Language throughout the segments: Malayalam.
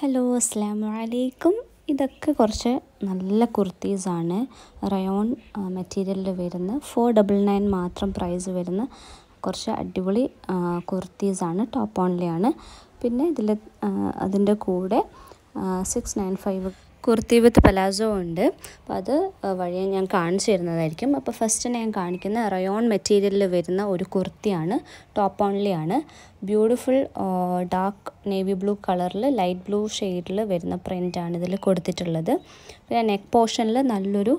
ഹലോ അസ്സാം വലൈക്കും ഇതൊക്കെ കുറച്ച് നല്ല കുർത്തീസാണ് റയോൺ മെറ്റീരിയലിൽ വരുന്ന ഫോർ ഡബിൾ നയൻ മാത്രം പ്രൈസ് വരുന്ന കുറച്ച് അടിപൊളി കുർത്തീസാണ് ടോപ്പ് ഓൺലിയാണ് പിന്നെ ഇതിൽ അതിൻ്റെ കൂടെ six nine five kurti with palazzo ഉണ്ട് അപ്പോൾ അത് വഴിയെ ഞാൻ കാണിച്ചു തരുന്നതായിരിക്കും അപ്പോൾ ഫസ്റ്റ് ഞാൻ കാണിക്കുന്ന റയോൺ മെറ്റീരിയലിൽ വരുന്ന ഒരു കുർത്തിയാണ് ടോപ്പ് ഓൺലി ആണ് ബ്യൂട്ടിഫുൾ ഡാർക്ക് നേവി ബ്ലൂ കളറിൽ ലൈറ്റ് ബ്ലൂ ഷെയ്ഡിൽ വരുന്ന പ്രിൻ്റാണ് ഇതിൽ കൊടുത്തിട്ടുള്ളത് പിന്നെ നെക്ക് പോർഷനിൽ നല്ലൊരു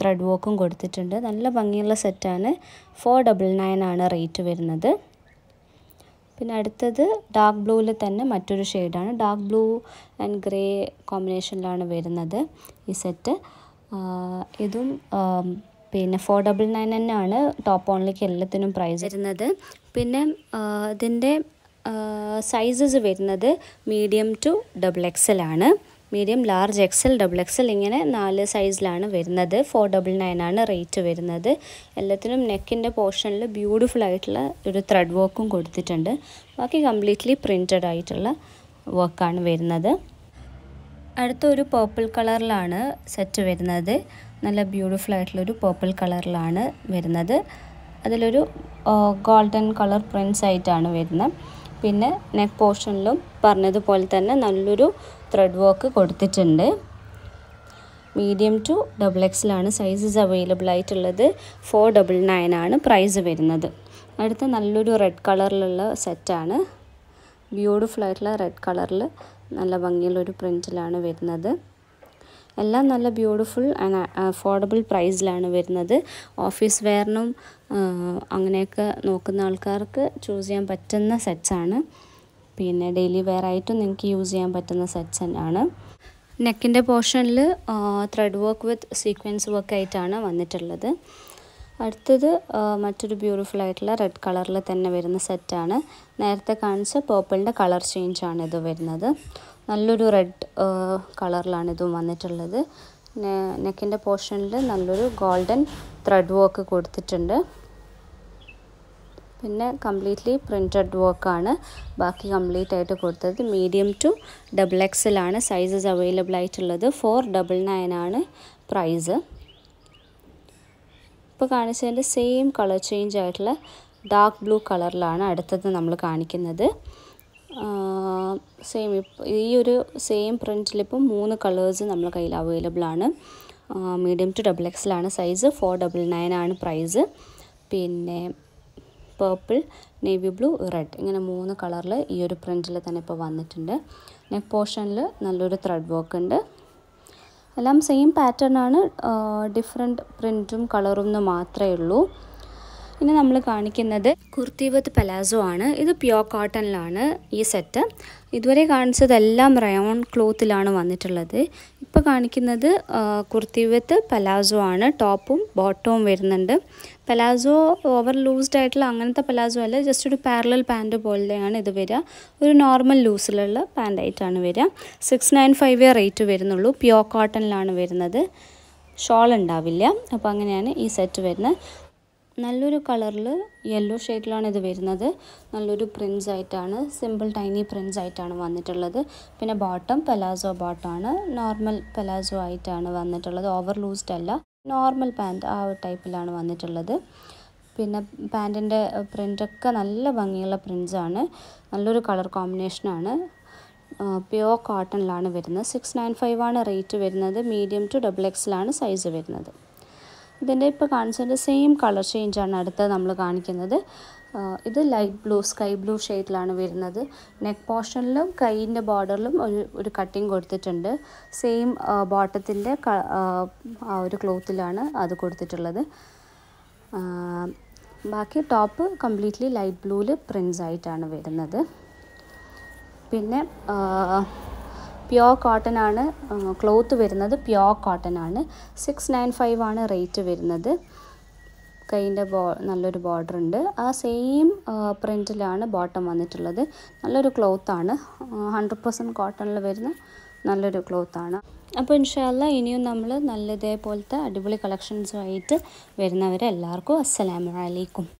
ത്രെഡ് വർക്കും കൊടുത്തിട്ടുണ്ട് നല്ല ഭംഗിയുള്ള സെറ്റാണ് ഫോർ ഡബിൾ നയൻ ആണ് റേറ്റ് വരുന്നത് പിന്നെ അടുത്തത് ഡാർക്ക് ബ്ലൂവിൽ തന്നെ മറ്റൊരു ഷെയ്ഡാണ് ഡാർക്ക് ബ്ലൂ ആൻഡ് ഗ്രേ കോമ്പിനേഷനിലാണ് വരുന്നത് ഈ സെറ്റ് ഇതും പിന്നെ ഫോർ ഡബിൾ നയൻ ആണ് ടോപ്പ് ഓണിലേക്ക് എല്ലാത്തിനും പ്രൈസ് വരുന്നത് പിന്നെ ഇതിൻ്റെ സൈസസ് വരുന്നത് മീഡിയം ടു ഡബിൾ എക്സൽ ആണ് medium large XL double XL ഇങ്ങനെ നാല് സൈസിലാണ് വരുന്നത് ഫോർ ഡബിൾ നയനാണ് റേറ്റ് വരുന്നത് എല്ലാത്തിനും നെക്കിൻ്റെ പോർഷനിൽ ബ്യൂട്ടിഫുൾ ആയിട്ടുള്ള ഒരു ത്രെഡ് വർക്കും കൊടുത്തിട്ടുണ്ട് ബാക്കി കംപ്ലീറ്റ്ലി പ്രിൻറ്റഡ് ആയിട്ടുള്ള വർക്കാണ് വരുന്നത് അടുത്ത ഒരു പേർപ്പിൾ കളറിലാണ് സെറ്റ് വരുന്നത് നല്ല ബ്യൂട്ടിഫുൾ ആയിട്ടുള്ളൊരു പേർപ്പിൾ കളറിലാണ് വരുന്നത് അതിലൊരു ഗോൾഡൻ കളർ പ്രിൻസ് ആയിട്ടാണ് വരുന്നത് പിന്നെ നെക്ക് പോർഷനിലും പറഞ്ഞതുപോലെ തന്നെ നല്ലൊരു ത്രെഡ് വർക്ക് കൊടുത്തിട്ടുണ്ട് മീഡിയം ടു ഡബിൾ എക്സിലാണ് സൈസസ് അവൈലബിൾ ആയിട്ടുള്ളത് ഫോർ ഡബിൾ നയൻ ആണ് പ്രൈസ് വരുന്നത് അടുത്ത നല്ലൊരു റെഡ് കളറിലുള്ള സെറ്റാണ് ബ്യൂട്ടിഫുൾ ആയിട്ടുള്ള റെഡ് കളറിൽ നല്ല ഭംഗിയുള്ളൊരു പ്രിൻറ്റിലാണ് വരുന്നത് എല്ലാം നല്ല ബ്യൂട്ടിഫുൾ ആൻഡ് അഫോർഡബിൾ പ്രൈസിലാണ് വരുന്നത് ഓഫീസ് വെയറിനും uh, അങ്ങനെയൊക്കെ നോക്കുന്ന ആൾക്കാർക്ക് ചൂസ് ചെയ്യാൻ പറ്റുന്ന സെറ്റ്സാണ് പിന്നെ ഡെയിലി വെയർ ആയിട്ടും നിങ്ങൾക്ക് യൂസ് ചെയ്യാൻ പറ്റുന്ന സെറ്റ്സ് തന്നെയാണ് നെക്കിൻ്റെ പോർഷനിൽ thread work with sequins work ആയിട്ടാണ് വന്നിട്ടുള്ളത് അടുത്തത് മറ്റൊരു ബ്യൂട്ടിഫുൾ ആയിട്ടുള്ള റെഡ് കളറിൽ തന്നെ വരുന്ന സെറ്റാണ് നേരത്തെ കാണിച്ച പേർപ്പിളിൻ്റെ കളർ ചേഞ്ച് ആണ് ഇത് വരുന്നത് നല്ലൊരു റെഡ് കളറിലാണ് ഇതും വന്നിട്ടുള്ളത് നെക്കിൻ്റെ പോർഷനിൽ നല്ലൊരു ഗോൾഡൻ ത്രെഡ് വർക്ക് കൊടുത്തിട്ടുണ്ട് പിന്നെ കംപ്ലീറ്റ്ലി പ്രിൻറ്റഡ് വർക്കാണ് ബാക്കി കംപ്ലീറ്റ് ആയിട്ട് കൊടുത്തത് മീഡിയം ടു ഡബിൾ എക്സിലാണ് സൈസസ് അവൈലബിൾ ആയിട്ടുള്ളത് ഫോർ ഡബിൾ നയൻ ആണ് പ്രൈസ് ഇപ്പോൾ കാണിച്ചതിൻ്റെ സെയിം കളർ ചേഞ്ച് ആയിട്ടുള്ള ഡാർക്ക് ബ്ലൂ കളറിലാണ് അടുത്തത് നമ്മൾ കാണിക്കുന്നത് സെയിം ഈ ഒരു സെയിം പ്രിൻറ്റിലിപ്പോൾ മൂന്ന് കളേഴ്സ് നമ്മൾ കയ്യിൽ അവൈലബിൾ ആണ് മീഡിയം ടു ഡബിൾ എക്സിലാണ് സൈസ് ഫോർ ഡബിൾ നയൻ ആണ് പ്രൈസ് പിന്നെ പേർപ്പിൾ നേവി ബ്ലൂ റെഡ് ഇങ്ങനെ മൂന്ന് കളറിൽ ഈ ഒരു പ്രിൻറ്റിൽ തന്നെ ഇപ്പോൾ വന്നിട്ടുണ്ട് നെക്ക് പോർഷനിൽ നല്ലൊരു ത്രെഡ് വർക്ക് ഉണ്ട് എല്ലാം സെയിം പാറ്റേൺ ആണ് ഡിഫറെൻറ്റ് പ്രിൻറ്റും കളറും മാത്രമേ ഉള്ളൂ ഇനി നമ്മൾ കാണിക്കുന്നത് കുർത്തി വിത്ത് പലാസോ ആണ് ഇത് പ്യോർ കോട്ടണിലാണ് ഈ സെറ്റ് ഇതുവരെ കാണിച്ചതെല്ലാം റയോൺ ക്ലോത്തിലാണ് വന്നിട്ടുള്ളത് ഇപ്പോൾ കാണിക്കുന്നത് കുർത്തി വിത്ത് പലാസോ ആണ് ടോപ്പും ബോട്ടവും വരുന്നുണ്ട് പലാസോ ഓവർ ലൂസ്ഡ് ആയിട്ടുള്ള അങ്ങനത്തെ പലാസോ അല്ല ജസ്റ്റ് ഒരു പാരലൽ പാൻറ് പോലെയാണ് ഇത് വരിക ഒരു നോർമൽ ലൂസിലുള്ള പാൻറ്റായിട്ടാണ് വരിക സിക്സ് നയൻ ഫൈവ് റേറ്റ് വരുന്നുള്ളൂ പ്യോർ കോട്ടണിലാണ് വരുന്നത് ഷോൾ ഉണ്ടാവില്ല അപ്പോൾ അങ്ങനെയാണ് ഈ സെറ്റ് വരുന്നത് നല്ലൊരു കളറിൽ യെല്ലോ ഷെയ്ഡിലാണ് ഇത് വരുന്നത് നല്ലൊരു പ്രിൻസ് ആയിട്ടാണ് സിമ്പിൾ ടൈനി പ്രിൻസ് ആയിട്ടാണ് വന്നിട്ടുള്ളത് പിന്നെ ബോട്ടം പലാസോ ബോട്ടാണ് നോർമൽ പലാസോ ആയിട്ടാണ് വന്നിട്ടുള്ളത് ഓവർ ലൂസ്ഡ് അല്ല നോർമൽ പാൻറ്റ് ആ ടൈപ്പിലാണ് വന്നിട്ടുള്ളത് പിന്നെ പാൻറ്റിൻ്റെ പ്രിൻ്റൊക്കെ നല്ല ഭംഗിയുള്ള പ്രിൻസാണ് നല്ലൊരു കളർ കോമ്പിനേഷനാണ് പ്യുവർ കോട്ടണിലാണ് വരുന്നത് സിക്സ് നയൻ ഫൈവ് ആണ് റേറ്റ് വരുന്നത് മീഡിയം ടു ഡബിൾ എക്സിലാണ് സൈസ് വരുന്നത് ഇതിൻ്റെ ഇപ്പോൾ കാണിച്ചതിൻ്റെ സെയിം കളർ ചേഞ്ചാണ് അടുത്ത് നമ്മൾ കാണിക്കുന്നത് ഇത് ലൈറ്റ് ബ്ലൂ സ്കൈ ബ്ലൂ ഷെയ്ഡിലാണ് വരുന്നത് നെക്ക് പോർഷനിലും കൈയിൻ്റെ ബോർഡറിലും ഒരു ഒരു കട്ടിങ് കൊടുത്തിട്ടുണ്ട് സെയിം ബോട്ടത്തിൻ്റെ ആ ഒരു ക്ലോത്തിലാണ് അത് കൊടുത്തിട്ടുള്ളത് ബാക്കി ടോപ്പ് കംപ്ലീറ്റ്ലി ലൈറ്റ് ബ്ലൂവിൽ പ്രിൻസ് ആയിട്ടാണ് വരുന്നത് പിന്നെ പ്യോർ കോട്ടൺ ആണ് ക്ലോത്ത് വരുന്നത് പ്യോർ കോട്ടൺ ആണ് സിക്സ് നയൻ ഫൈവ് ആണ് റേറ്റ് വരുന്നത് കൈൻ്റെ ബോ നല്ലൊരു ബോർഡർ ഉണ്ട് ആ സെയിം പ്രിൻറ്റിലാണ് ബോട്ടം വന്നിട്ടുള്ളത് നല്ലൊരു ക്ലോത്താണ് ഹൺഡ്രഡ് പെർസെൻറ്റ് കോട്ടണിൽ വരുന്ന നല്ലൊരു ക്ലോത്താണ് അപ്പോൾ ഇൻഷാല്ല ഇനിയും നമ്മൾ നല്ലതേപോലത്തെ അടിപൊളി കളക്ഷൻസുമായിട്ട് വരുന്നവരെ എല്ലാവർക്കും അസ്സലാമലൈക്കും